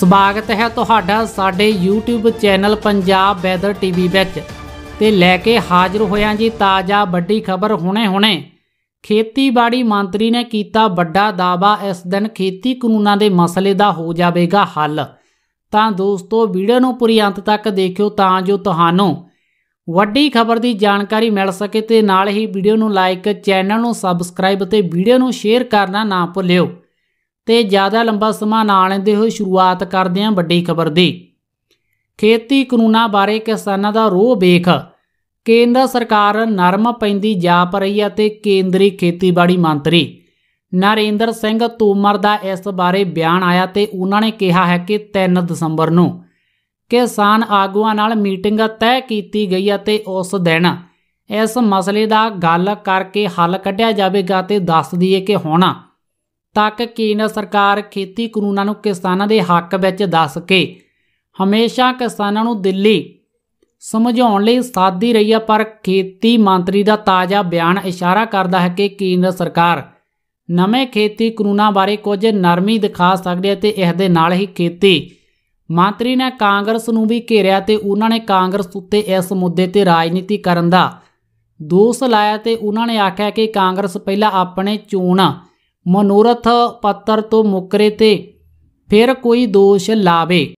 ਸਵਾਗਤ ਹੈ ਤੁਹਾਡਾ ਸਾਡੇ YouTube channel Punjab weather TV ਵਿੱਚ ਤੇ ਲੈ ਕੇ ਹਾਜ਼ਰ ਹੋਇਆ ਜੀ ਤਾਜ਼ਾ ਵੱਡੀ ਖਬਰ ਹੁਣੇ-ਹੁਣੇ ਖੇਤੀਬਾੜੀ ਮੰਤਰੀ ਨੇ ਕੀਤਾ ਵੱਡਾ ਦਾਵਾ ਇਸ ਦਿਨ ਖੇਤੀ ਕਾਨੂੰਨਾਂ ਦੇ ਮਸਲੇ ਦਾ ਹੋ ਜਾਵੇਗਾ ਹੱਲ ਤਾਂ ਦੋਸਤੋ ਵੀਡੀਓ ਨੂੰ ਪੂਰੀ ਅੰਤ ਤੱਕ ਦੇਖਿਓ ਤਾਂ ਜੋ ਤੁਹਾਨੂੰ ਵੱਡੀ ਖਬਰ ਦੀ ਜਾਣਕਾਰੀ ਮਿਲ ਸਕੇ ਤੇ ਨਾਲ ਹੀ ਵੀਡੀਓ ਨੂੰ ਲਾਈਕ ਚੈਨਲ ਨੂੰ ਸਬਸਕ੍ਰਾਈਬ ਤੇ ਵੀਡੀਓ ਨੂੰ ਸ਼ੇਅਰ ਕਰਨਾ ਨਾ ਭੁੱਲਿਓ ਤੇ ਜ਼ਿਆਦਾ ਲੰਬਾ ਸਮਾਂ ਨਾ ਲੈਂਦੇ ਹੋਏ ਸ਼ੁਰੂਆਤ ਕਰਦੇ ਹਾਂ ਵੱਡੀ ਖਬਰ ਦੀ ਖੇਤੀ ਕਾਨੂੰਨਾਂ ਬਾਰੇ ਕਿਸਾਨਾਂ ਦਾ ਰੋਹ ਵੇਖ ਕੇਂਦਰ ਸਰਕਾਰ ਨਰਮ ਪੈਂਦੀ ਜਾ ਪ ਰਹੀ ਹੈ ਤੇ ਕੇਂਦਰੀ ਖੇਤੀਬਾੜੀ ਮੰਤਰੀ ਨਰਿੰਦਰ ਸਿੰਘ ਤੋਮਰ ਦਾ ਇਸ ਬਾਰੇ ਬਿਆਨ ਆਇਆ ਤੇ ਉਹਨਾਂ ਨੇ ਕਿਹਾ ਹੈ ਕਿ 3 ਦਸੰਬਰ ਨੂੰ ਕਿਸਾਨ ਆਗੂਆਂ ਨਾਲ ਮੀਟਿੰਗ ਤੈਅ ਕੀਤੀ ਗਈ ਹੈ ਤੇ ਉਸ ਦਿਨ ਇਸ ਮਸਲੇ ਦਾ ਗੱਲ ਕਰਕੇ ਹੱਲ ਕੱਢਿਆ ਜਾਵੇਗਾ ਤੇ ਦੱਸ ਦਈਏ ਕਿ ਹੁਣ ਤੱਕ ਕੇਂਦਰ ਸਰਕਾਰ ਖੇਤੀ ਕਾਨੂੰਨਾਂ ਨੂੰ ਕਿਸਾਨਾਂ ਦੇ ਹੱਕ ਵਿੱਚ ਦੱਸ ਕੇ ਹਮੇਸ਼ਾ ਕਿਸਾਨਾਂ ਨੂੰ ਦਿੱਲੀ ਸਮਝਾਉਣ ਲਈ ਸਾਦੀ ਰਹੀ ਆ ਪਰ ਖੇਤੀ ਮੰਤਰੀ ਦਾ ਤਾਜ਼ਾ ਬਿਆਨ ਇਸ਼ਾਰਾ ਕਰਦਾ ਹੈ ਕਿ ਕੇਂਦਰ ਸਰਕਾਰ ਨਵੇਂ ਖੇਤੀ ਕਾਨੂੰਨਾਂ ਬਾਰੇ ਕੁਝ ਨਰਮੀ ਦਿਖਾ ਸਕਦੀ ਹੈ ਤੇ ਇਸ ਦੇ ਨਾਲ ਹੀ ਖੇਤੀ ਮੰਤਰੀ ਨੇ ਕਾਂਗਰਸ ਨੂੰ ਵੀ ਘੇਰਿਆ ਤੇ ਉਹਨਾਂ ਨੇ ਕਾਂਗਰਸ ਉੱਤੇ ਇਸ ਮੁੱਦੇ ਤੇ ਰਾਜਨੀਤੀ ਕਰਨ ਦਾ ਦੋਸ਼ ਲਾਇਆ ਤੇ ਉਹਨਾਂ ਨੇ ਆਖਿਆ ਕਿ ਕਾਂਗਰਸ ਪਹਿਲਾਂ ਆਪਣੇ ਚੋਣ ਮਨੋਰਥ ਪੱਤਰ ਤੋਂ ਮੁਕਰੇ ਤੇ ਫਿਰ ਕੋਈ ਦੋਸ਼ ਲਾਵੇ